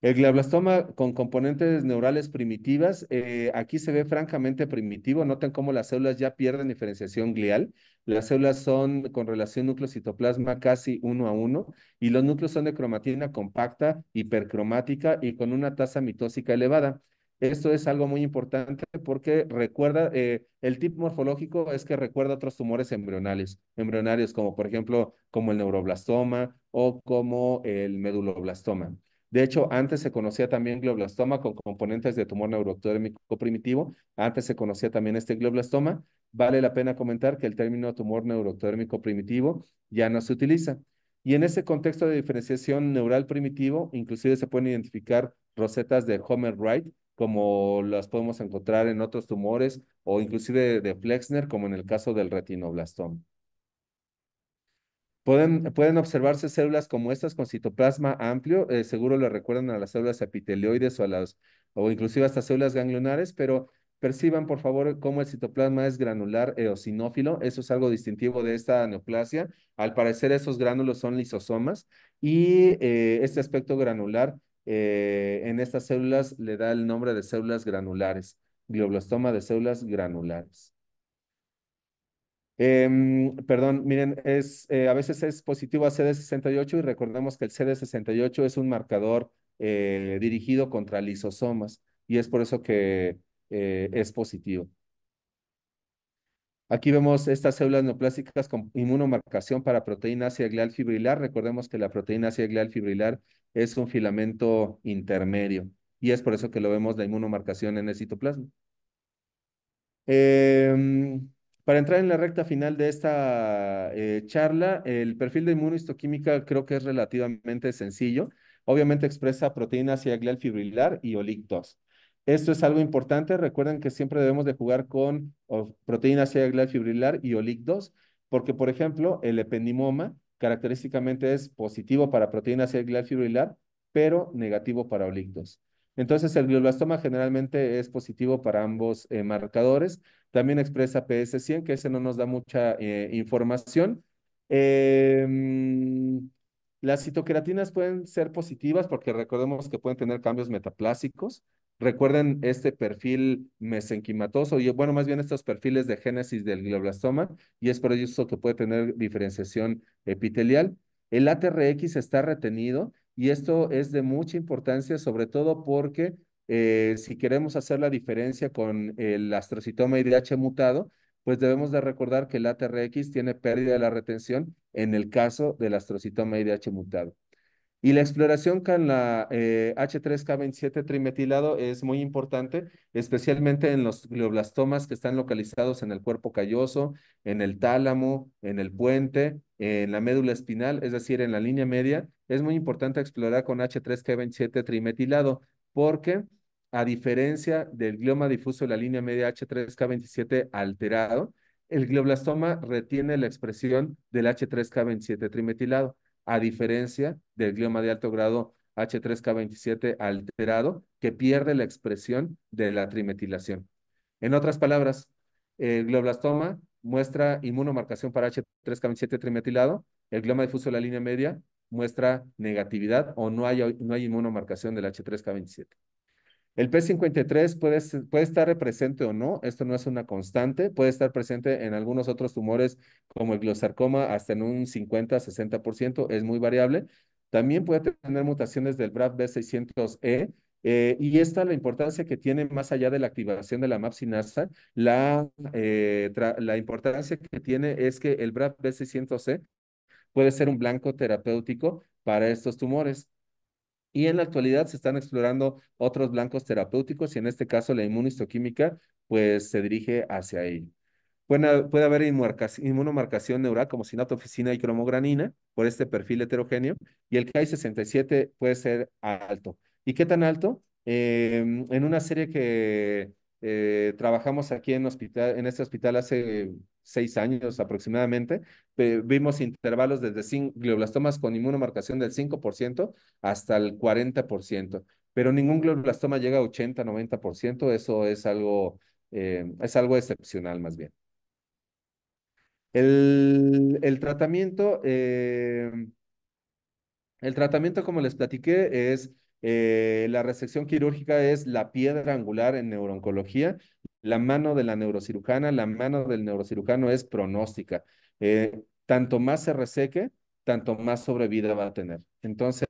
El glioblastoma con componentes neurales primitivas, eh, aquí se ve francamente primitivo. Noten cómo las células ya pierden diferenciación glial. Las células son con relación núcleo-citoplasma casi uno a uno y los núcleos son de cromatina compacta, hipercromática y con una tasa mitósica elevada. Esto es algo muy importante porque recuerda, eh, el tip morfológico es que recuerda otros tumores embrionales, embrionarios como por ejemplo, como el neuroblastoma o como el meduloblastoma. De hecho, antes se conocía también glioblastoma con componentes de tumor neurotérmico primitivo. Antes se conocía también este glioblastoma. Vale la pena comentar que el término tumor neurotérmico primitivo ya no se utiliza. Y en ese contexto de diferenciación neural primitivo, inclusive se pueden identificar rosetas de Homer Wright, como las podemos encontrar en otros tumores, o inclusive de Flexner, como en el caso del retinoblastoma. Pueden, observarse células como estas con citoplasma amplio, eh, seguro le recuerdan a las células epitelioides o a las, o inclusive hasta células ganglionares, pero perciban por favor cómo el citoplasma es granular eosinófilo, eh, eso es algo distintivo de esta neoplasia, al parecer esos gránulos son lisosomas y eh, este aspecto granular en estas células le da el nombre de células granulares, glioblastoma de células granulares. Em, perdón, miren, es, eh, a veces es positivo a CD68 y recordemos que el CD68 es un marcador eh, dirigido contra lisosomas y es por eso que eh, es positivo. Aquí vemos estas células neoplásticas con inmunomarcación para proteína glial fibrilar. Recordemos que la proteína glial fibrilar es un filamento intermedio y es por eso que lo vemos la inmunomarcación en el citoplasma. Eh, para entrar en la recta final de esta eh, charla, el perfil de inmunohistoquímica creo que es relativamente sencillo. Obviamente expresa proteínas glial fibrilar y olig 2 Esto es algo importante. Recuerden que siempre debemos de jugar con proteínas glial fibrilar y olic porque, por ejemplo, el ependimoma característicamente es positivo para proteínas glial fibrilar, pero negativo para olictos. Entonces, el glioblastoma generalmente es positivo para ambos eh, marcadores. También expresa PS100, que ese no nos da mucha eh, información. Em, las citokeratinas pueden ser positivas porque recordemos que pueden tener cambios metaplásicos. Recuerden este perfil mesenquimatoso, y bueno, más bien estos perfiles de génesis del glioblastoma, y es por eso que puede tener diferenciación epitelial. El ATRX está retenido y esto es de mucha importancia, sobre todo porque eh, si queremos hacer la diferencia con el astrocitoma IDH mutado, pues debemos de recordar que el ATRX tiene pérdida de la retención en el caso del astrocitoma IDH mutado. Y la exploración con la H3K27 eh, trimetilado es muy importante, especialmente en los glioblastomas que están localizados en el cuerpo calloso, en el tálamo, en el puente en la médula espinal, es decir, en la línea media, es muy importante explorar con h 3 k 27 trimetilado, porque a diferencia del glioma difuso de la línea media H3K27 alterado, el glioblastoma retiene la expresión del H3K27 trimetilado, a diferencia del glioma de alto grado H3K27 alterado, que pierde la expresión de la trimetilación. En otras palabras, el glioblastoma muestra inmunomarcación para H3K27 trimetilado, el gloma difuso de la línea media muestra negatividad o no hay, no hay inmunomarcación del H3K27. El P53 puede, puede estar presente o no, esto no es una constante, puede estar presente en algunos otros tumores como el glosarcoma hasta en un 50-60%, es muy variable. También puede tener mutaciones del BRAF B600E, eh, y esta la importancia que tiene más allá de la activación de la MAP sinasa, la, eh, la importancia que tiene es que el BRAF B600C puede ser un blanco terapéutico para estos tumores. Y en la actualidad se están explorando otros blancos terapéuticos y en este caso la inmunistoquímica pues se dirige hacia ello. Puede, haber inmunomarcación neural como sinatoficina y cromogranina por este perfil heterogéneo y el KI67 puede ser alto. ¿Y qué tan alto? Em, en una serie que eh, trabajamos aquí en, este hospital hace seis años aproximadamente, vimos intervalos desde glioblastomas con inmunomarcación del 5% hasta el 40%, pero ningún glioblastoma llega a 80, 90%, eso es algo, eh, es algo excepcional más bien. el tratamiento, em, el tratamiento, como les platiqué, es eh, la resección quirúrgica es la piedra angular en neurooncología. La mano de la neurocirujana, la mano del neurocirujano es pronóstica. Eh, tanto más se reseque, tanto más sobrevida va a tener. Entonces,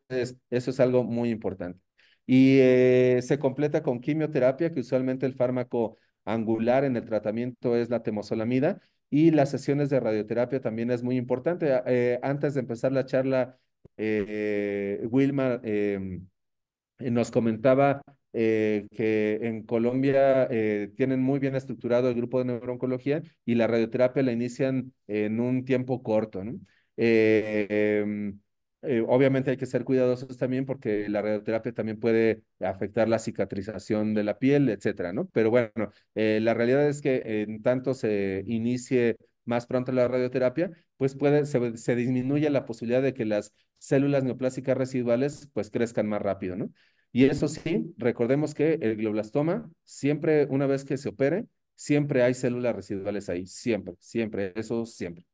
eso es algo muy importante. Y eh, se completa con quimioterapia, que usualmente el fármaco angular en el tratamiento es la temozolamida Y las sesiones de radioterapia también es muy importante. antes de empezar la charla, Wilma em, nos comentaba eh, que en Colombia eh, tienen muy bien estructurado el grupo de neurooncología y la radioterapia la inician en un tiempo corto. ¿no? Eh, em, obviamente hay que ser cuidadosos también porque la radioterapia también puede afectar la cicatrización de la piel, etcétera, ¿no? Pero bueno, la realidad es que en tanto se inicie más pronto la radioterapia, pues puede, se, disminuye la posibilidad de que las células neoplásicas residuales pues crezcan más rápido, Y eso sí, recordemos que el glioblastoma, siempre, una vez que se opere, siempre hay células residuales ahí, siempre, siempre, eso siempre.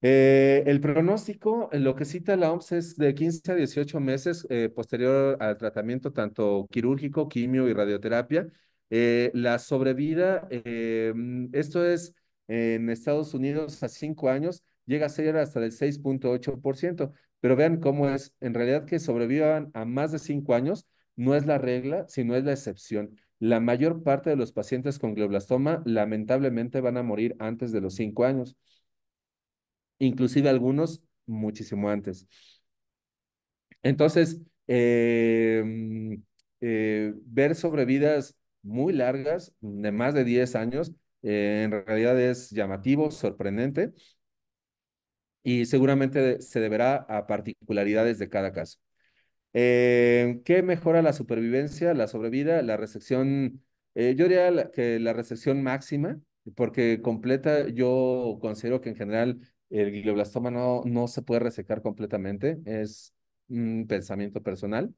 Eh, el pronóstico, eh, lo que cita la OMS es de 15 a 18 meses eh, posterior al tratamiento tanto quirúrgico, quimio y radioterapia, eh, la sobrevida, eh, mm, esto es en Estados Unidos a cinco años, llega a ser hasta del 6.8%. Pero vean cómo es, en realidad que sobrevivan a más de cinco años no es la regla, sino es la excepción. La mayor parte de los pacientes con glioblastoma lamentablemente van a morir antes de los cinco años, inclusive algunos muchísimo antes. Entonces, eh, mm, ver sobrevidas muy largas, de más de 10 años. Eh, en realidad es llamativo, sorprendente y seguramente se deberá a particularidades de cada caso. Eh, ¿Qué mejora la supervivencia, la sobrevida, la resección? Eh, yo diría que la resección máxima, porque completa, yo considero que en general el glioblastoma no, no se puede resecar completamente, es un pensamiento personal.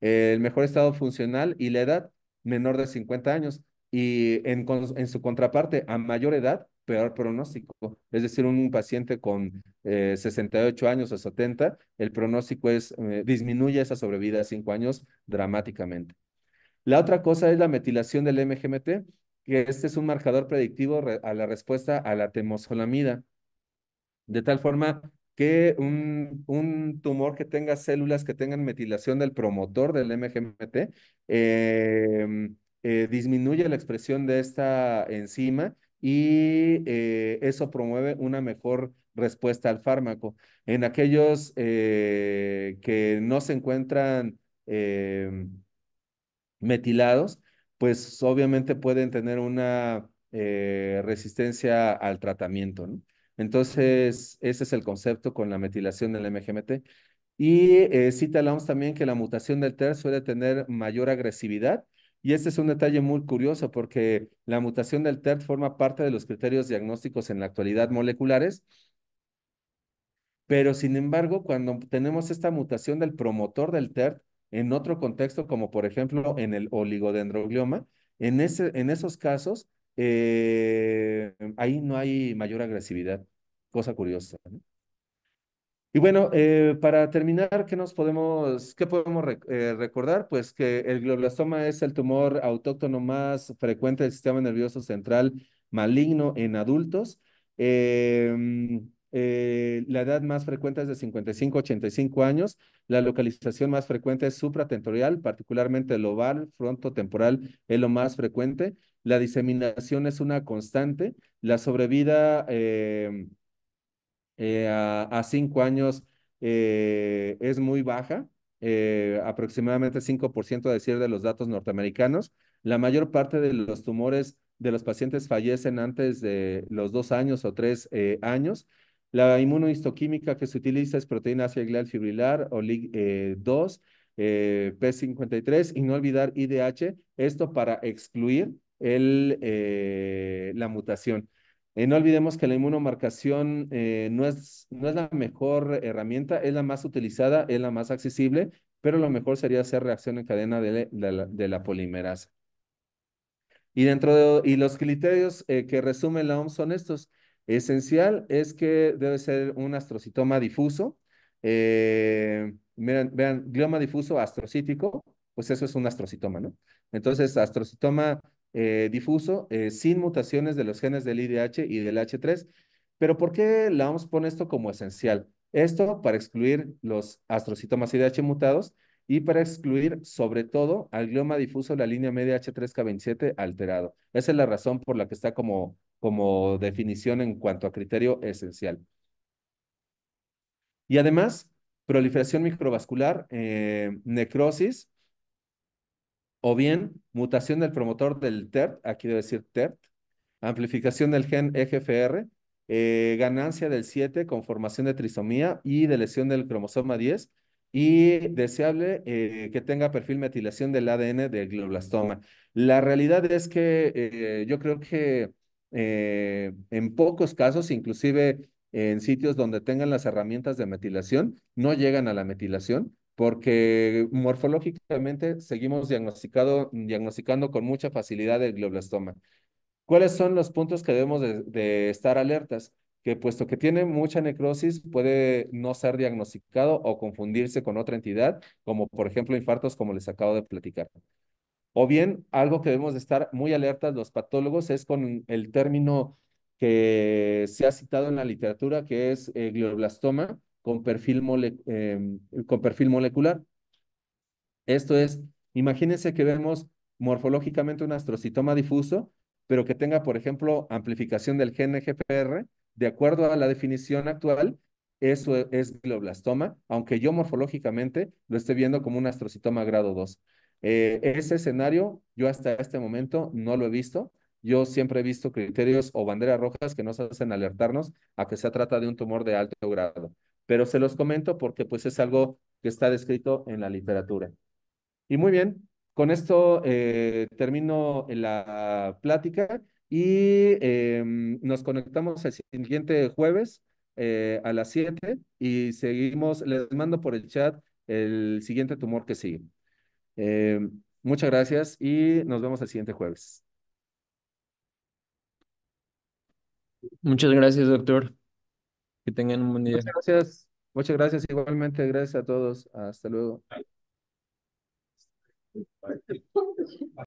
el mejor estado funcional y la edad menor de 50 años y en, su contraparte, a mayor edad, peor pronóstico. Es decir, un paciente con 68 eh, años o 70, el pronóstico es, eh, disminuye esa sobrevida a 5 años dramáticamente. La otra cosa es la metilación del MGMT, que este es un marcador predictivo a la respuesta a la temosolamida. De tal forma que un, tumor que tenga células que tengan metilación del promotor del MGMT em, eh, disminuye la expresión de esta enzima y eh, eso promueve una mejor respuesta al fármaco. En aquellos eh, que no se encuentran em, metilados, pues obviamente pueden tener una resistencia al tratamiento, ¿no? Entonces, ese es el concepto con la metilación del MGMT. Y eh, cita la también que la mutación del TERT suele tener mayor agresividad. Y este es un detalle muy curioso porque la mutación del TERT forma parte de los criterios diagnósticos en la actualidad moleculares. Pero sin embargo, cuando tenemos esta mutación del promotor del TERT en otro contexto, como por ejemplo en el oligodendroglioma, en, ese, en esos casos eh, ahí no hay mayor agresividad, cosa curiosa. Y bueno, eh, para terminar, ¿qué nos podemos, qué podemos eh, recordar? Pues que el glioblastoma es el tumor autóctono más frecuente del sistema nervioso central maligno en adultos. la edad más frecuente es de 55 a 85 años. La localización más frecuente es supratentorial, particularmente el oval frontotemporal es lo más frecuente la diseminación es una constante, la sobrevida eh, eh, a, cinco años eh, es muy baja, aproximadamente 5% decir de los datos norteamericanos. La mayor parte de los tumores de los pacientes fallecen antes de los dos años o tres años. La inmunohistoquímica que se utiliza es proteína glial fibrilar o LIG-2, P53 y no olvidar IDH, esto para excluir el, eh, la mutación. y eh, no olvidemos que la inmunomarcación eh, no, es, no es la mejor herramienta, es la más utilizada, es la más accesible, pero lo mejor sería hacer reacción en cadena de, la, polimerasa. Y, dentro de, y los criterios que resume la OMS son estos. Esencial es que debe ser un astrocitoma difuso. vean, glioma difuso astrocítico, pues eso es un astrocitoma, ¿no? Entonces, astrocitoma eh, difuso, eh, sin mutaciones de los genes del IDH y del H3. Pero ¿por qué la OMS pone esto como esencial? Esto para excluir los astrocitomas IDH mutados y para excluir sobre todo al glioma difuso de la línea media H3K27 alterado. Esa es la razón por la que está como, como definición en cuanto a criterio esencial. Y además, proliferación microvascular, eh, necrosis, o bien mutación del promotor del TERT, aquí debe decir TERT, amplificación del gen EGFR, eh, ganancia del 7 con formación de trisomía y de lesión del cromosoma 10 y deseable eh, que tenga perfil metilación del ADN del glioblastoma. La realidad es que eh, yo creo que en pocos casos, inclusive en sitios donde tengan las herramientas de metilación, no llegan a la metilación porque morfológicamente seguimos diagnosticando con mucha facilidad el glioblastoma. ¿Cuáles son los puntos que debemos de, estar alertas? Que puesto que tiene mucha necrosis, puede no ser diagnosticado o confundirse con otra entidad, como por ejemplo infartos, como les acabo de platicar. O bien, algo que debemos de estar muy alertas los patólogos es con el término que se ha citado en la literatura, que es eh, glioblastoma, con perfil, em, con perfil molecular. Esto es, imagínense que vemos morfológicamente un astrocitoma difuso, pero que tenga, por ejemplo, amplificación del gen GPR, de acuerdo a la definición actual, eso es glioblastoma, aunque yo morfológicamente lo esté viendo como un astrocitoma grado 2. Eh, ese escenario yo hasta este momento no lo he visto. Yo siempre he visto criterios o banderas rojas que nos hacen alertarnos a que se trata de un tumor de alto grado pero se los comento porque pues es algo que está descrito en la literatura. Y muy bien, con esto eh, termino la plática y em, nos conectamos el siguiente jueves eh, a las 7 y seguimos, les mando por el chat el siguiente tumor que sigue. Em, muchas gracias y nos vemos el siguiente jueves. Muchas gracias, doctor. Que tengan un buen día. Muchas gracias. Muchas gracias igualmente. Gracias a todos. Hasta luego.